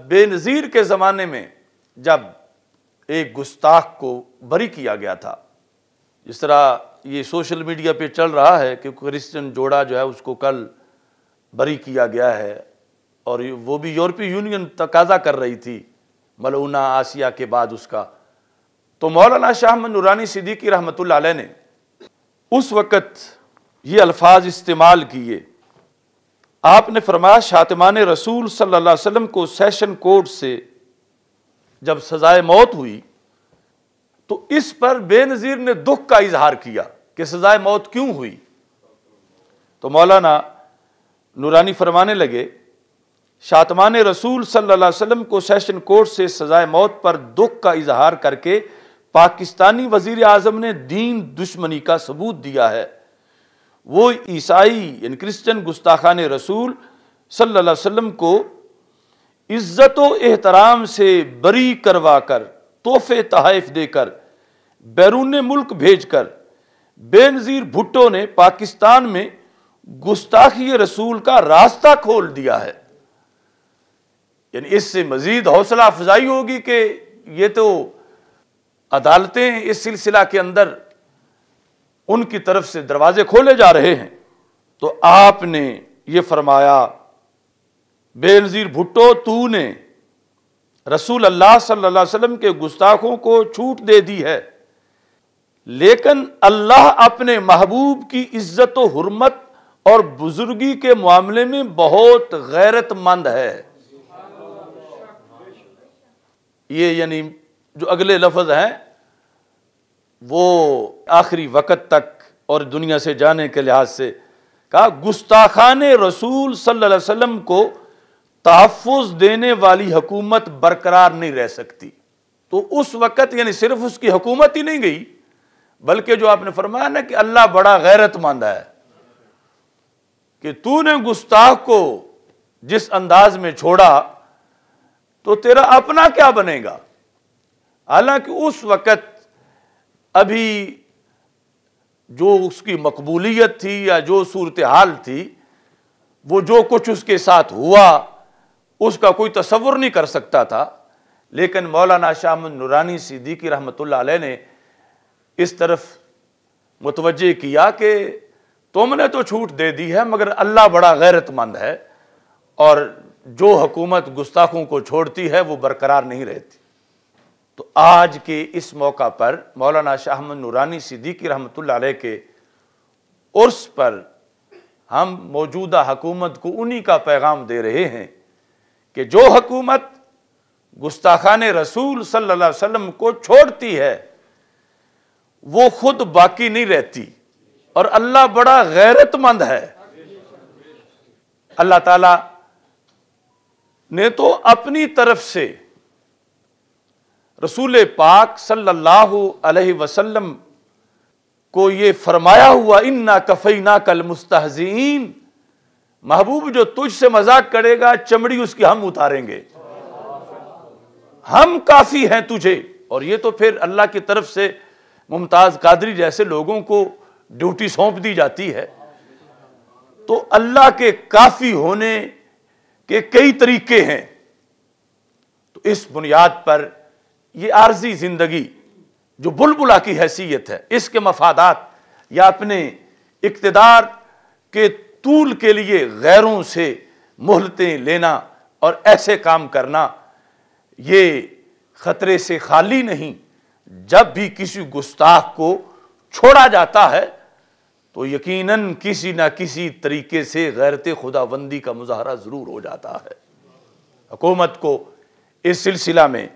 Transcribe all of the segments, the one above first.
बेनज़ीर के ज़माने में जब एक गुस्ताख को बरी किया गया था जिस तरह ये सोशल मीडिया पे चल रहा है कि क्रिश्चियन जोड़ा जो है उसको कल बरी किया गया है और वो भी यूरोपीय यूनियन तकाजा कर रही थी मलूना आसिया के बाद उसका तो मौलाना शाह नूरानी सिद्दीकी रहमत ने उस वक़्त ये अल्फाज इस्तेमाल किए आपने फरमाया शातमान रसूल सल्लल्लाहु अलैहि वसल्लम को सेशन कोर्ट से जब सजाए मौत हुई तो इस पर बेनज़ीर ने दुख का इजहार किया कि सजाए मौत क्यों हुई तो मौलाना नूरानी फरमाने लगे शातमान रसूल सल्लल्लाहु अलैहि वसल्लम को सेशन कोर्ट से सजाए मौत पर दुख का इजहार करके पाकिस्तानी वजीर आजम ने दीन दुश्मनी का सबूत दिया है वो ईसाई यानी क्रिश्चन गुस्ताखान रसूल सल्लल्लाहु अलैहि वसल्लम को इज्जत एहतराम से बरी करवा कर तोहफे तहफ़ देकर बैरून मुल्क भेज कर बेनज़ीर भुट्टो ने पाकिस्तान में गुस्ताखी रसूल का रास्ता खोल दिया है यानी इससे मज़ीद हौसला अफजाई होगी कि ये तो अदालतें इस सिलसिला के अंदर उनकी तरफ से दरवाजे खोले जा रहे हैं तो आपने ये फरमाया बेनज़ीर भुट्टो तू ने रसूल अल्लाह सल्लल्लाहु अलैहि वसल्लम के गुस्ताखों को छूट दे दी है लेकिन अल्लाह अपने महबूब की इज्जत हरमत और बुजुर्गी के मामले में बहुत गैरतमंद है ये यानी जो अगले लफ्ज हैं वो आखिरी वक़्त तक और दुनिया से जाने के लिहाज से कहा गुस्ताखान रसूल सल्लल्लाहु अलैहि वसल्लम को तहफ़ देने वाली हकूमत बरकरार नहीं रह सकती तो उस वक़्त यानी सिर्फ उसकी हकूमत ही नहीं गई बल्कि जो आपने फरमाया ना कि अल्लाह बड़ा गैरत गैरतमंद है कि तूने गुस्ताख को जिस अंदाज में छोड़ा तो तेरा अपना क्या बनेगा हालांकि उस वक़्त अभी जो उसकी मकबूलियत थी या जो सूरत हाल थी वो जो कुछ उसके साथ हुआ उसका कोई तस्वुर नहीं कर सकता था लेकिन मौलाना शाह नूरानी सिद्दीकी रहमत ने इस तरफ मुतवजह किया कि तुमने तो छूट दे दी है मगर अल्लाह बड़ा गैरतमंद है और जो हुकूमत गुस्ताखों को छोड़ती है वो बरकरार नहीं रहती तो आज के इस मौका पर मौलाना शाहमद नूरानी सिद्दीकी रहमत के उर्स पर हम मौजूदा हकूमत को उन्हीं का पैगाम दे रहे हैं कि जो हकूमत गुस्ताखान रसूल सल्लल्लाहु अलैहि वसल्लम को छोड़ती है वो खुद बाकी नहीं रहती और अल्लाह बड़ा गैरतमंद है अल्लाह ताला ने तो अपनी तरफ से रसूल पाक सल्लल्लाहु अलैहि वसल्लम को ये फरमाया हुआ इन्ना कफ़ीना कल मुस्तहजीन महबूब जो तुझसे मजाक करेगा चमड़ी उसकी हम उतारेंगे हम काफ़ी हैं तुझे और ये तो फिर अल्लाह की तरफ से मुमताज़ कादरी जैसे लोगों को ड्यूटी सौंप दी जाती है तो अल्लाह के काफ़ी होने के कई तरीके हैं तो इस बुनियाद पर ये आर्जी ज़िंदगी जो बुलबुला की हैसियत है इसके मफादात या अपने इकतदार के तूल के लिए गैरों से मोहलतें लेना और ऐसे काम करना ये ख़तरे से खाली नहीं जब भी किसी गुस्ताख को छोड़ा जाता है तो यकीनन किसी ना किसी तरीके से गैरत खुदाबंदी का मुजाहरा ज़रूर हो जाता है हुकूमत को इस सिलसिला में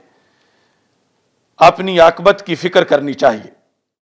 अपनी आकबत की फिक्र करनी चाहिए